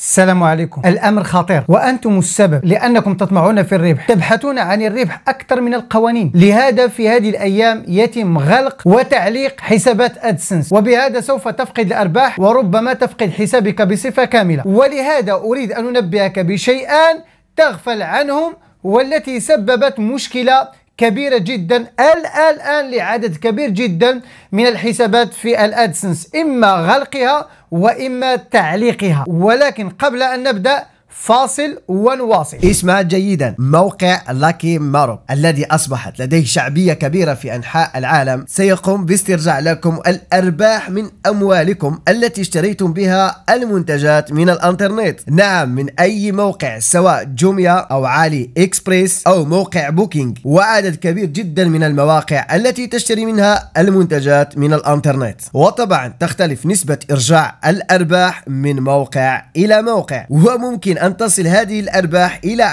السلام عليكم الأمر خطير وأنتم السبب لأنكم تطمعون في الربح تبحثون عن الربح أكثر من القوانين لهذا في هذه الأيام يتم غلق وتعليق حسابات أدسنس وبهذا سوف تفقد الأرباح وربما تفقد حسابك بصفة كاملة ولهذا أريد أن أنبهك بشيئان تغفل عنهم والتي سببت مشكلة كبيرة جدا الآن لعدد كبير جدا من الحسابات في الأدسنس إما غلقها وإما تعليقها ولكن قبل أن نبدأ فاصل ونواصل اسمع جيدا موقع لاكي مارو الذي أصبحت لديه شعبية كبيرة في أنحاء العالم سيقوم باسترجاع لكم الأرباح من أموالكم التي اشتريتم بها المنتجات من الأنترنت نعم من أي موقع سواء جوميا أو علي إكسبريس أو موقع بوكينج وعدد كبير جدا من المواقع التي تشتري منها المنتجات من الأنترنت وطبعا تختلف نسبة إرجاع الأرباح من موقع إلى موقع وممكن أن تصل هذه الأرباح إلى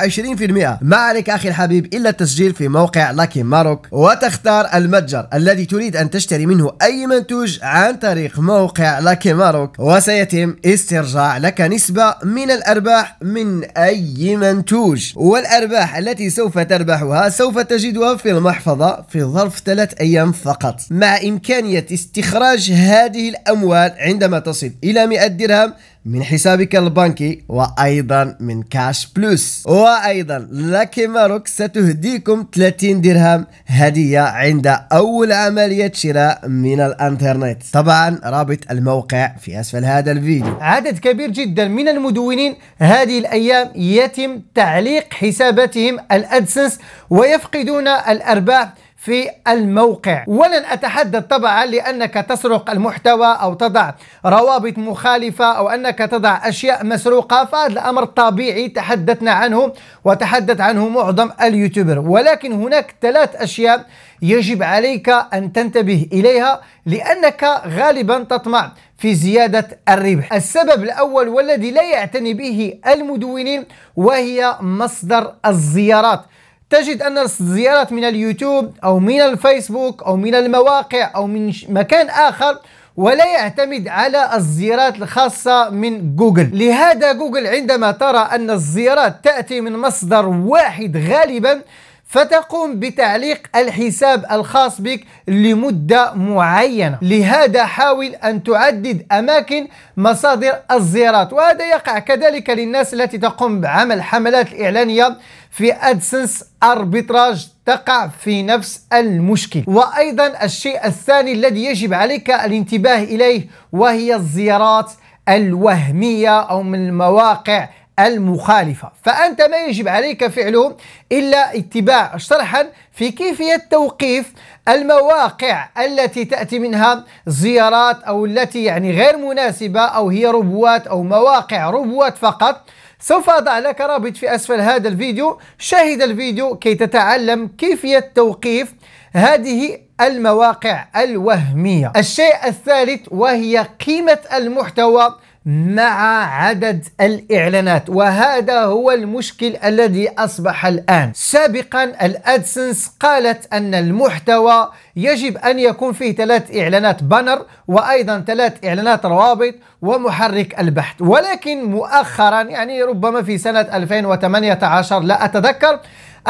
20% ما عليك أخي الحبيب إلا التسجيل في موقع لاكي ماروك وتختار المتجر الذي تريد أن تشتري منه أي منتوج عن طريق موقع لاكي ماروك وسيتم استرجاع لك نسبة من الأرباح من أي منتوج والأرباح التي سوف تربحها سوف تجدها في المحفظة في ظرف ثلاث أيام فقط مع إمكانية استخراج هذه الأموال عندما تصل إلى 100 درهم من حسابك البنكي وأيضا من كاش بلوس وأيضا لكي ماروك ستهديكم 30 درهم هدية عند أول عملية شراء من الانترنت طبعا رابط الموقع في أسفل هذا الفيديو عدد كبير جدا من المدونين هذه الأيام يتم تعليق حساباتهم الأدسنس ويفقدون الأرباح في الموقع ولن أتحدث طبعا لأنك تسرق المحتوى أو تضع روابط مخالفة أو أنك تضع أشياء مسروقة فهذا الأمر طبيعي تحدثنا عنه وتحدث عنه معظم اليوتيوبر ولكن هناك ثلاث أشياء يجب عليك أن تنتبه إليها لأنك غالبا تطمع في زيادة الربح السبب الأول والذي لا يعتني به المدونين وهي مصدر الزيارات تجد أن الزيارات من اليوتيوب أو من الفيسبوك أو من المواقع أو من مكان آخر ولا يعتمد على الزيارات الخاصة من جوجل لهذا جوجل عندما ترى أن الزيارات تأتي من مصدر واحد غالبا فتقوم بتعليق الحساب الخاص بك لمدة معينة لهذا حاول أن تعدد أماكن مصادر الزيارات وهذا يقع كذلك للناس التي تقوم بعمل حملات إعلانية في أدسنس أربيتراج تقع في نفس المشكل وأيضا الشيء الثاني الذي يجب عليك الانتباه إليه وهي الزيارات الوهمية أو من المواقع المخالفة فأنت ما يجب عليك فعله إلا اتباع شرحا في كيفية توقيف المواقع التي تأتي منها زيارات أو التي يعني غير مناسبة أو هي ربوات أو مواقع ربوات فقط سوف أضع لك رابط في أسفل هذا الفيديو شاهد الفيديو كي تتعلم كيفية توقيف هذه المواقع الوهمية الشيء الثالث وهي قيمة المحتوى مع عدد الإعلانات وهذا هو المشكل الذي أصبح الآن سابقا الأدسنس قالت أن المحتوى يجب أن يكون فيه ثلاث إعلانات بانر وأيضا ثلاث إعلانات روابط ومحرك البحث ولكن مؤخرا يعني ربما في سنة 2018 لا أتذكر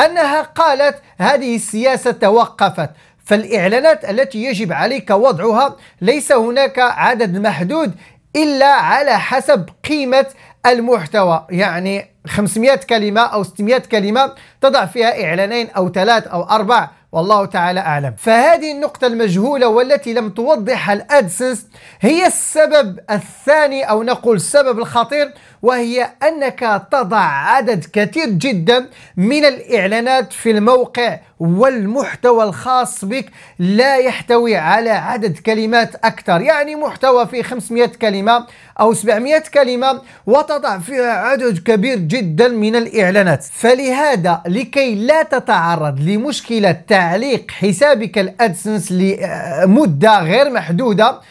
أنها قالت هذه السياسة توقفت فالإعلانات التي يجب عليك وضعها ليس هناك عدد محدود إلا على حسب قيمة المحتوى يعني 500 كلمة أو 600 كلمة تضع فيها إعلانين أو ثلاث أو أربع والله تعالى أعلم فهذه النقطة المجهولة والتي لم توضحها الأدسنس هي السبب الثاني أو نقول السبب الخطير وهي أنك تضع عدد كثير جدا من الإعلانات في الموقع والمحتوى الخاص بك لا يحتوي على عدد كلمات أكثر يعني محتوى فيه 500 كلمة أو 700 كلمة وتضع فيها عدد كبير جدا من الإعلانات فلهذا لكي لا تتعرض لمشكلة تعليق حسابك الأدسنس لمدة غير محدودة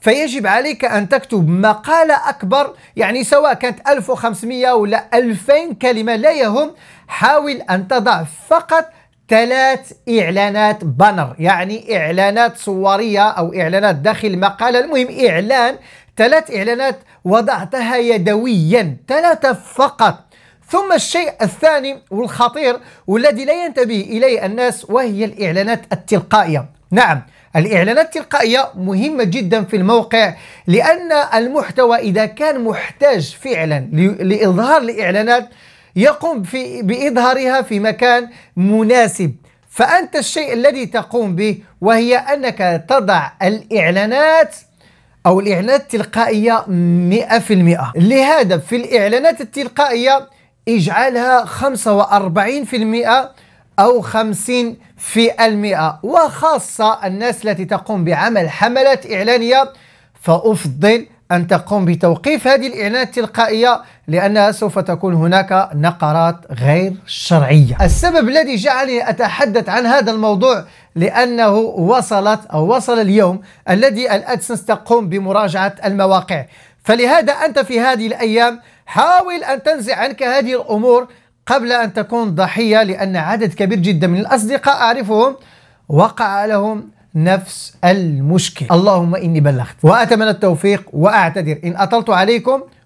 فيجب عليك أن تكتب مقالة أكبر يعني سواء كانت 1500 ولا 2000 كلمة لا يهم حاول أن تضع فقط ثلاث إعلانات بانر يعني إعلانات صورية أو إعلانات داخل مقاله المهم إعلان ثلاث إعلانات وضعتها يدويا ثلاثة فقط ثم الشيء الثاني والخطير والذي لا ينتبه إليه الناس وهي الإعلانات التلقائية نعم الإعلانات التلقائية مهمة جدا في الموقع لأن المحتوى إذا كان محتاج فعلا لإظهار الإعلانات يقوم في بإظهارها في مكان مناسب فأنت الشيء الذي تقوم به وهي أنك تضع الإعلانات أو الإعلانات التلقائية 100% لهذا في الإعلانات التلقائية اجعلها 45% أو 50% وخاصة الناس التي تقوم بعمل حملات إعلانية فأفضل أن تقوم بتوقيف هذه الإعلانات التلقائية لأنها سوف تكون هناك نقرات غير شرعية السبب الذي جعلني أتحدث عن هذا الموضوع لأنه وصلت أو وصل اليوم الذي الأدسنس تقوم بمراجعة المواقع فلهذا أنت في هذه الأيام حاول أن تنزع عنك هذه الأمور قبل أن تكون ضحية لأن عدد كبير جدا من الأصدقاء أعرفهم وقع لهم نفس المشكل اللهم إني بلغت وأتمنى التوفيق وأعتذر إن أطلت عليكم